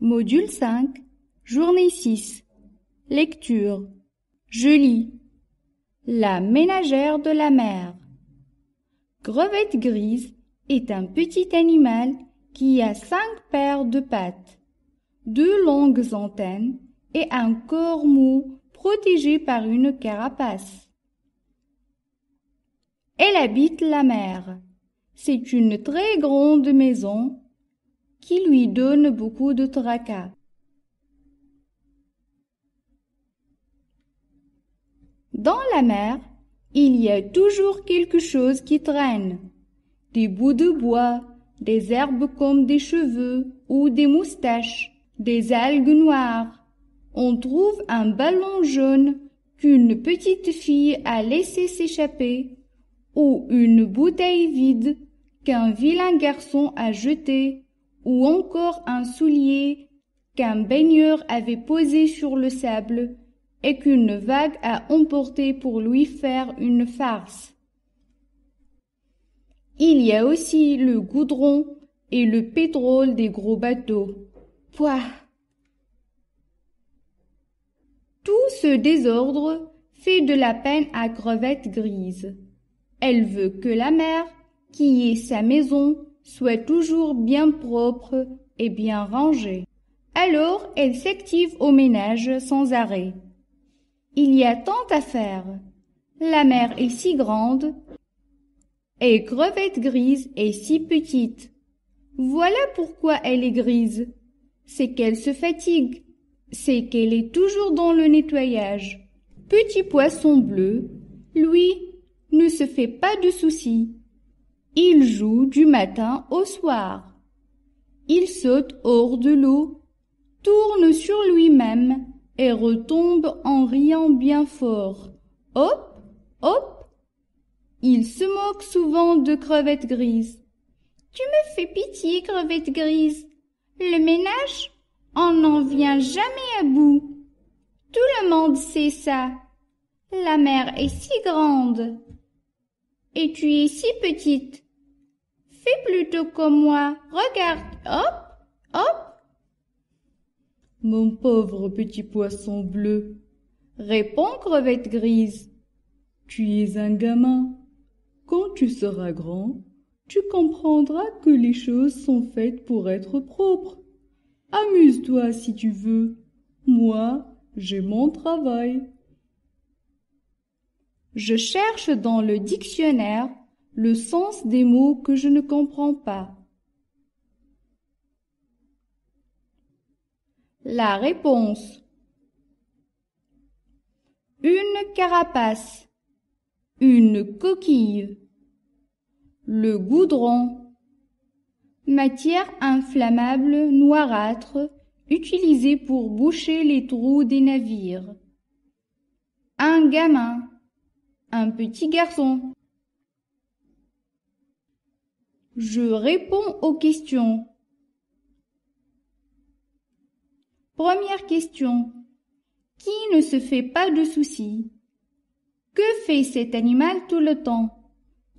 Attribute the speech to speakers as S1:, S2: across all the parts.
S1: Module 5, journée 6. Lecture. Je lis. La ménagère de la mer. Grevette grise est un petit animal qui a cinq paires de pattes, deux longues antennes et un corps mou protégé par une carapace. Elle habite la mer. C'est une très grande maison qui lui donne beaucoup de tracas. Dans la mer, il y a toujours quelque chose qui traîne. Des bouts de bois, des herbes comme des cheveux ou des moustaches, des algues noires. On trouve un ballon jaune qu'une petite fille a laissé s'échapper ou une bouteille vide qu'un vilain garçon a jetée ou encore un soulier qu'un baigneur avait posé sur le sable et qu'une vague a emporté pour lui faire une farce. Il y a aussi le goudron et le pétrole des gros bateaux. Pouah Tout ce désordre fait de la peine à Crevette Grise. Elle veut que la mer, qui est sa maison, soit toujours bien propre et bien rangée. Alors elle s'active au ménage sans arrêt. Il y a tant à faire. La mer est si grande et Crevette grise est si petite. Voilà pourquoi elle est grise. C'est qu'elle se fatigue. C'est qu'elle est toujours dans le nettoyage. Petit poisson bleu, lui, ne se fait pas de soucis. Il joue du matin au soir. Il saute hors de l'eau, tourne sur lui-même et retombe en riant bien fort. Hop, hop. Il se moque souvent de Crevette grises. Tu me fais pitié, Crevette Grise. Le ménage, on n'en vient jamais à bout. Tout le monde sait ça. La mer est si grande. Et tu es si petite. Fais plutôt comme moi. Regarde. Hop. Hop. Mon pauvre petit poisson bleu. Réponds, crevette grise. Tu es un gamin. Quand tu seras grand, tu comprendras que les choses sont faites pour être propres. Amuse-toi si tu veux. Moi, j'ai mon travail. Je cherche dans le dictionnaire le sens des mots que je ne comprends pas La réponse Une carapace, une coquille, le goudron, matière inflammable noirâtre utilisée pour boucher les trous des navires. Un gamin, un petit garçon, je réponds aux questions. Première question. Qui ne se fait pas de soucis Que fait cet animal tout le temps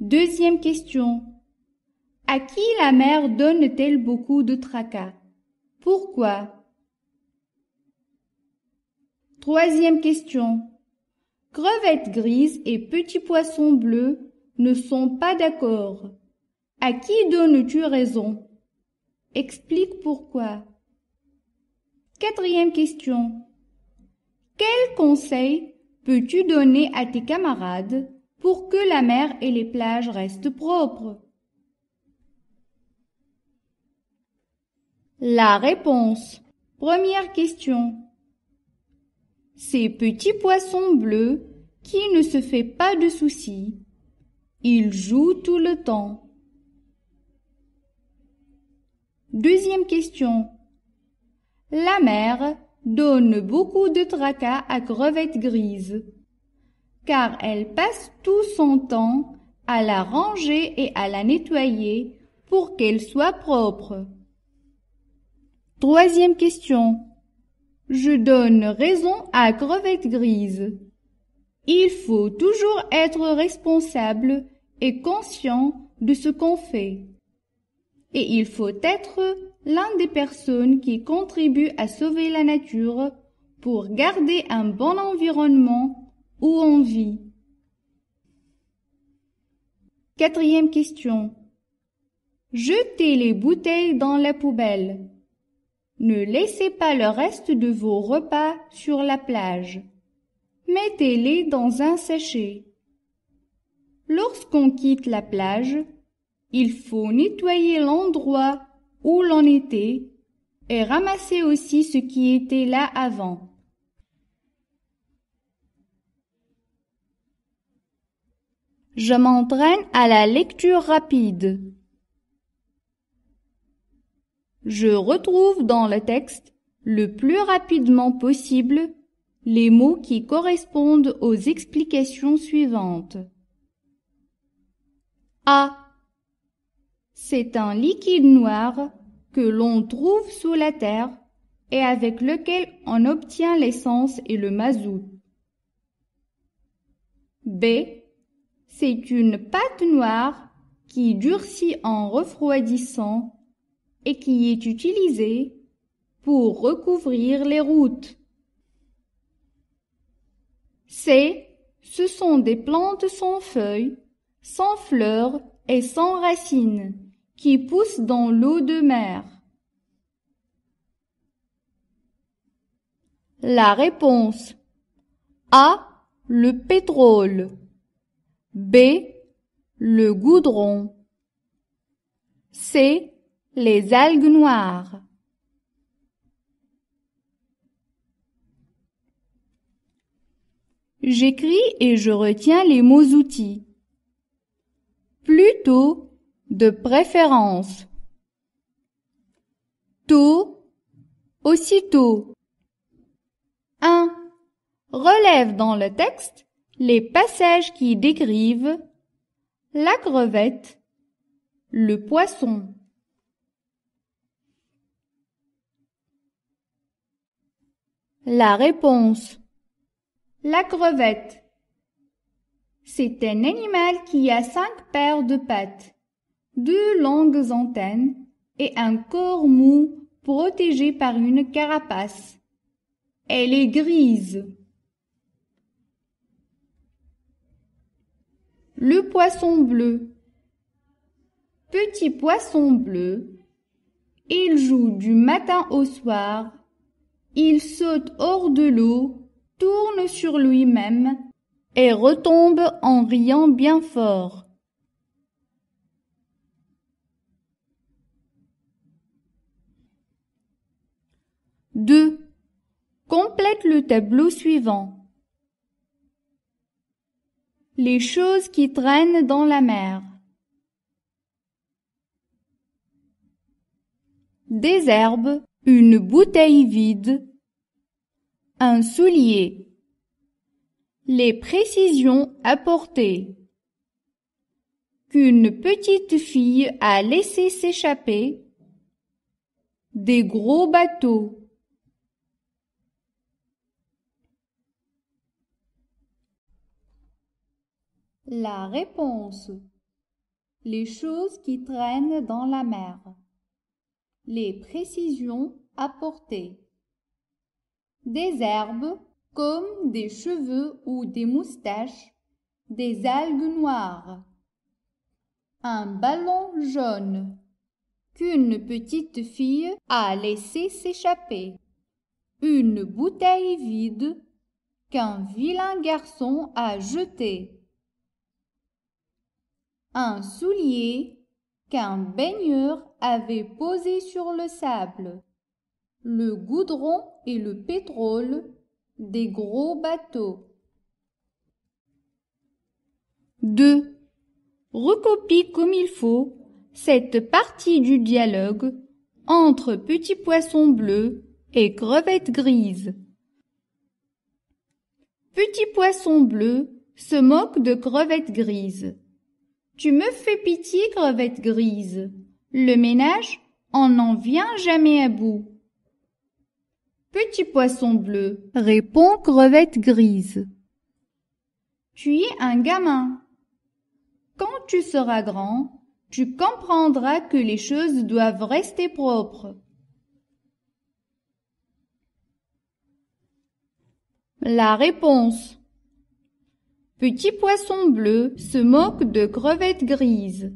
S1: Deuxième question. À qui la mère donne-t-elle beaucoup de tracas Pourquoi Troisième question. Crevettes grises et petits poissons bleus ne sont pas d'accord. À qui donnes-tu raison Explique pourquoi. Quatrième question. Quel conseil peux-tu donner à tes camarades pour que la mer et les plages restent propres La réponse. Première question. Ces petits poissons bleus qui ne se fait pas de soucis. Ils jouent tout le temps. Deuxième question. La mère donne beaucoup de tracas à Crevette Grise, car elle passe tout son temps à la ranger et à la nettoyer pour qu'elle soit propre. Troisième question. Je donne raison à Crevette Grise. Il faut toujours être responsable et conscient de ce qu'on fait et il faut être l'un des personnes qui contribuent à sauver la nature pour garder un bon environnement où on vit. Quatrième question. Jetez les bouteilles dans la poubelle. Ne laissez pas le reste de vos repas sur la plage. Mettez-les dans un sachet. Lorsqu'on quitte la plage, il faut nettoyer l'endroit où l'on était et ramasser aussi ce qui était là avant. Je m'entraîne à la lecture rapide. Je retrouve dans le texte le plus rapidement possible les mots qui correspondent aux explications suivantes. A. C'est un liquide noir que l'on trouve sous la terre et avec lequel on obtient l'essence et le mazout. B. C'est une pâte noire qui durcit en refroidissant et qui est utilisée pour recouvrir les routes. C. Ce sont des plantes sans feuilles, sans fleurs et sans racines qui pousse dans l'eau de mer La réponse A. Le pétrole B. Le goudron C. Les algues noires J'écris et je retiens les mots outils. Plutôt de préférence. Tout, aussitôt. 1. Relève dans le texte les passages qui décrivent la crevette, le poisson. La réponse. La crevette. C'est un animal qui a cinq paires de pattes deux longues antennes et un corps mou protégé par une carapace. Elle est grise. Le poisson bleu. Petit poisson bleu. Il joue du matin au soir. Il saute hors de l'eau, tourne sur lui-même et retombe en riant bien fort. 2. Complète le tableau suivant. Les choses qui traînent dans la mer. Des herbes, une bouteille vide, un soulier. Les précisions apportées. Qu'une petite fille a laissé s'échapper. Des gros bateaux. La réponse. Les choses qui traînent dans la mer. Les précisions apportées. Des herbes comme des cheveux ou des moustaches, des algues noires. Un ballon jaune qu'une petite fille a laissé s'échapper. Une bouteille vide qu'un vilain garçon a jeté un soulier qu'un baigneur avait posé sur le sable, le goudron et le pétrole des gros bateaux. 2. Recopie comme il faut cette partie du dialogue entre Petit Poisson Bleu et Crevette Grise Petit poisson bleu se moque de Crevette Grise. Tu me fais pitié, crevette grise. Le ménage, on n'en vient jamais à bout. Petit poisson bleu, répond crevette grise. Tu es un gamin. Quand tu seras grand, tu comprendras que les choses doivent rester propres. La réponse Petit poisson bleu se moque de Crevette grise.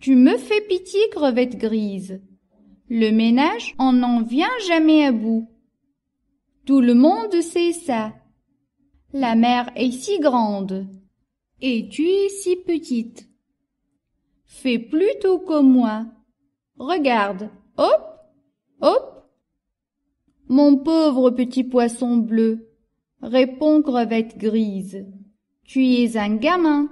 S1: Tu me fais pitié, Crevette grise. Le ménage en n'en vient jamais à bout. Tout le monde sait ça. La mer est si grande et tu es si petite. Fais plutôt comme moi. Regarde, hop, hop. Mon pauvre petit poisson bleu, Réponds, crevette grise, tu es un gamin.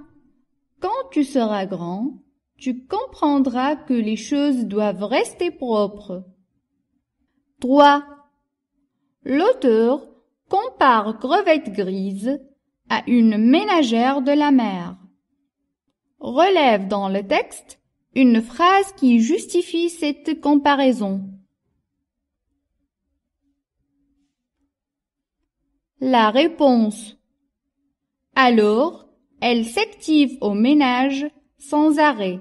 S1: Quand tu seras grand, tu comprendras que les choses doivent rester propres. 3. L'auteur compare crevette grise à une ménagère de la mer. Relève dans le texte une phrase qui justifie cette comparaison. la réponse. Alors, elle s'active au ménage sans arrêt.